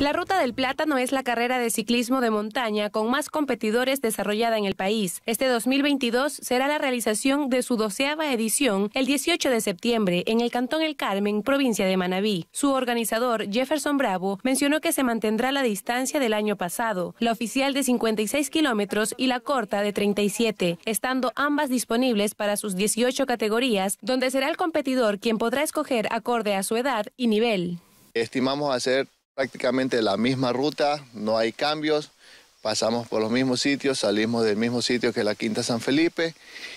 La Ruta del Plátano es la carrera de ciclismo de montaña con más competidores desarrollada en el país. Este 2022 será la realización de su doceava edición el 18 de septiembre en el Cantón El Carmen, provincia de Manabí. Su organizador, Jefferson Bravo, mencionó que se mantendrá la distancia del año pasado, la oficial de 56 kilómetros y la corta de 37, estando ambas disponibles para sus 18 categorías, donde será el competidor quien podrá escoger acorde a su edad y nivel. Estimamos hacer Prácticamente la misma ruta, no hay cambios, pasamos por los mismos sitios, salimos del mismo sitio que la Quinta San Felipe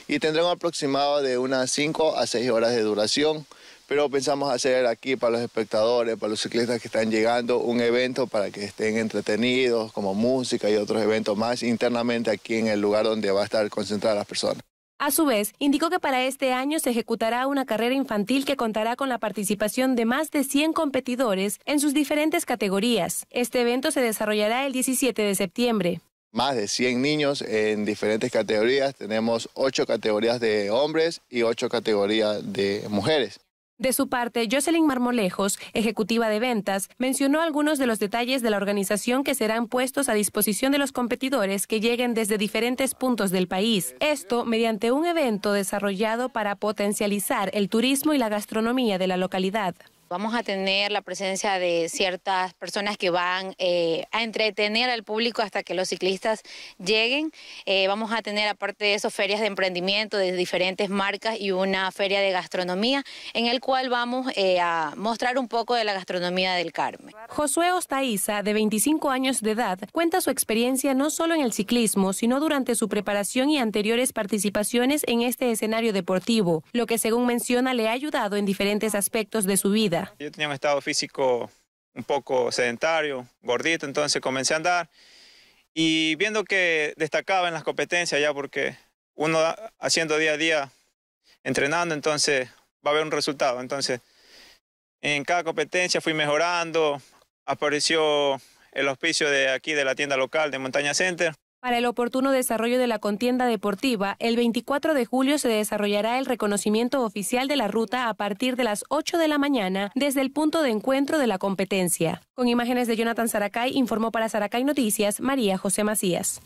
y tendremos aproximado de unas 5 a 6 horas de duración, pero pensamos hacer aquí para los espectadores, para los ciclistas que están llegando, un evento para que estén entretenidos, como música y otros eventos más internamente aquí en el lugar donde va a estar concentradas las personas. A su vez, indicó que para este año se ejecutará una carrera infantil que contará con la participación de más de 100 competidores en sus diferentes categorías. Este evento se desarrollará el 17 de septiembre. Más de 100 niños en diferentes categorías. Tenemos 8 categorías de hombres y 8 categorías de mujeres. De su parte, Jocelyn Marmolejos, ejecutiva de ventas, mencionó algunos de los detalles de la organización que serán puestos a disposición de los competidores que lleguen desde diferentes puntos del país. Esto mediante un evento desarrollado para potencializar el turismo y la gastronomía de la localidad. Vamos a tener la presencia de ciertas personas que van eh, a entretener al público hasta que los ciclistas lleguen. Eh, vamos a tener, aparte de eso, ferias de emprendimiento de diferentes marcas y una feria de gastronomía, en el cual vamos eh, a mostrar un poco de la gastronomía del Carmen. Josué Ostaiza, de 25 años de edad, cuenta su experiencia no solo en el ciclismo, sino durante su preparación y anteriores participaciones en este escenario deportivo, lo que según menciona le ha ayudado en diferentes aspectos de su vida yo tenía un estado físico un poco sedentario, gordito, entonces comencé a andar y viendo que destacaba en las competencias ya porque uno haciendo día a día, entrenando, entonces va a haber un resultado. Entonces, en cada competencia fui mejorando, apareció el auspicio de aquí de la tienda local de Montaña Center para el oportuno desarrollo de la contienda deportiva, el 24 de julio se desarrollará el reconocimiento oficial de la ruta a partir de las 8 de la mañana desde el punto de encuentro de la competencia. Con imágenes de Jonathan Saracay, informó para Saracay Noticias María José Macías.